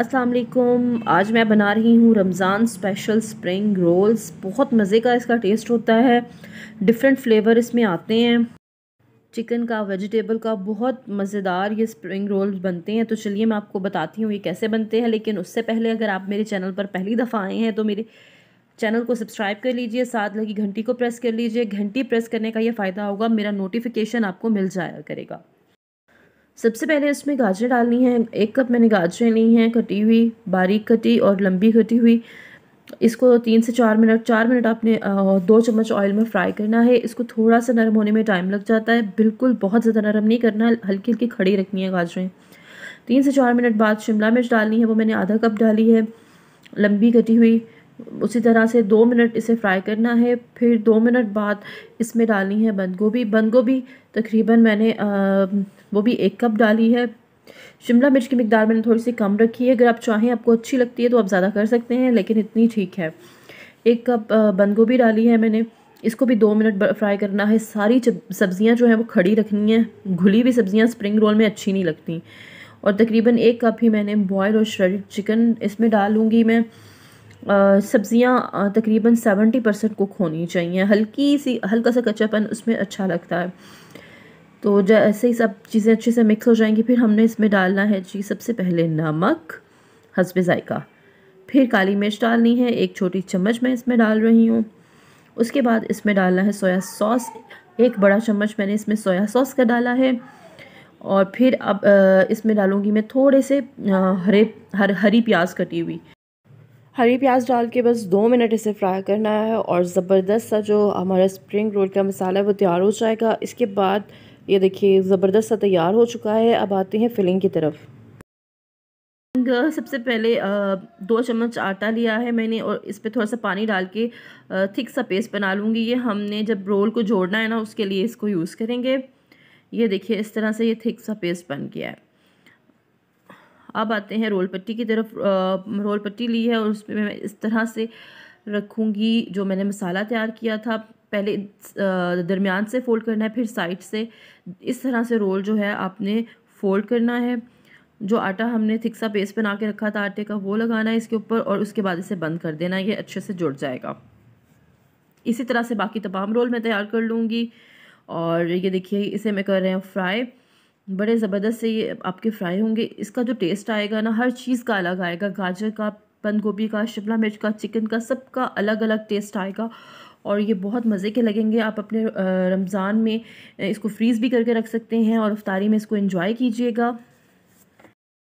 अस्सलाम वालेकुम आज मैं बना रही हूँ रमज़ान स्पेशल स्प्रिंग रोल्स बहुत मज़े का इसका टेस्ट होता है डिफरेंट फ्लेवर इसमें आते हैं चिकन का वेजिटेबल का बहुत मज़ेदार ये स्प्रिंग रोल्स बनते हैं तो चलिए मैं आपको बताती हूँ ये कैसे बनते हैं लेकिन उससे पहले अगर आप मेरे चैनल पर पहली दफ़ा आए हैं तो मेरे चैनल को सब्सक्राइब कर लीजिए साथ लगी घंटी को प्रेस कर लीजिए घंटी प्रेस करने का ये फ़ायदा होगा मेरा नोटिफिकेशन आपको मिल जाया करेगा सबसे पहले इसमें गाजरें डालनी हैं एक कप मैंने गाजरें ली हैं कटी हुई बारीक कटी और लंबी कटी हुई इसको तीन से चार मिनट चार मिनट आपने दो चम्मच ऑयल में फ्राई करना है इसको थोड़ा सा नरम होने में टाइम लग जाता है बिल्कुल बहुत ज़्यादा नरम नहीं करना हल्की हल्की खड़ी रखनी है गाजरें तीन से चार मिनट बाद शिमला मिर्च डालनी है वो मैंने आधा कप डाली है लंबी कटी हुई उसी तरह से दो मिनट इसे फ्राई करना है फिर दो मिनट बाद इसमें डालनी है बंद गोभी बंद गोभी तकरीबन मैंने आ, वो भी एक कप डाली है शिमला मिर्च की मकदार मैंने थोड़ी सी कम रखी है अगर आप चाहें आपको अच्छी लगती है तो आप ज़्यादा कर सकते हैं लेकिन इतनी ठीक है एक कप बंद गोभी डाली है मैंने इसको भी दो मिनट फ्राई करना है सारी सब्ज़ियाँ जो हैं वो खड़ी रखनी है घुली हुई सब्ज़ियाँ स्प्रिंग रोल में अच्छी नहीं लगती और तकरीबन एक कप ही मैंने बॉयल और श्रेडिड चिकन इसमें डालूँगी मैं सब्ज़ियाँ तकरीबन सेवेंटी परसेंट कुक होनी चाहिए हल्की सी हल्का सा कच्चापन उसमें अच्छा लगता है तो जैसे ही सब चीज़ें अच्छे से मिक्स हो जाएंगी फिर हमने इसमें डालना है जी सबसे पहले नमक हसब ज़ायका फिर काली मिर्च डालनी है एक छोटी चम्मच मैं इसमें डाल रही हूँ उसके बाद इसमें डालना है सोया सॉस एक बड़ा चम्मच मैंने इसमें सोया सॉस का डाला है और फिर अब इसमें डालूँगी मैं थोड़े से हरे हर हरी प्याज कटी हुई हरी प्याज डाल के बस दो मिनट इसे फ्राई करना है और ज़बरदस्त सा जो हमारा स्प्रिंग रोल का मसाला है वो तैयार हो जाएगा इसके बाद ये देखिए ज़बरदस्त सा तैयार हो चुका है अब आते हैं फिलिंग की तरफ सबसे पहले दो चम्मच आटा लिया है मैंने और इस पर थोड़ा सा पानी डाल के थिक सा पेस्ट बना लूँगी ये हमने जब रोल को जोड़ना है ना उसके लिए इसको यूज़ करेंगे ये देखिए इस तरह से ये थिक सा पेस्ट बन गया है अब आते हैं रोल पट्टी की तरफ रोल पट्टी ली है और उस पर मैं इस तरह से रखूँगी जो मैंने मसाला तैयार किया था पहले दरमियान से फ़ोल्ड करना है फिर साइड से इस तरह से रोल जो है आपने फ़ोल्ड करना है जो आटा हमने थिक सा पेस्ट बना के रखा था आटे का वो लगाना है इसके ऊपर और उसके बाद इसे बंद कर देना ये अच्छे से जुड़ जाएगा इसी तरह से बाकी तमाम रोल मैं तैयार कर लूँगी और ये देखिए इसे मैं कर रहे हैं फ्राई बड़े ज़बरदस्त से ये आपके फ्राई होंगे इसका जो टेस्ट आएगा ना हर चीज़ का अलग आएगा गाजर का बंद गोभी का शिमला मिर्च का चिकन का सब का अलग अलग टेस्ट आएगा और ये बहुत मज़े के लगेंगे आप अपने रमज़ान में इसको फ्रीज़ भी करके रख सकते हैं और अफ्तारी में इसको इन्जॉय कीजिएगा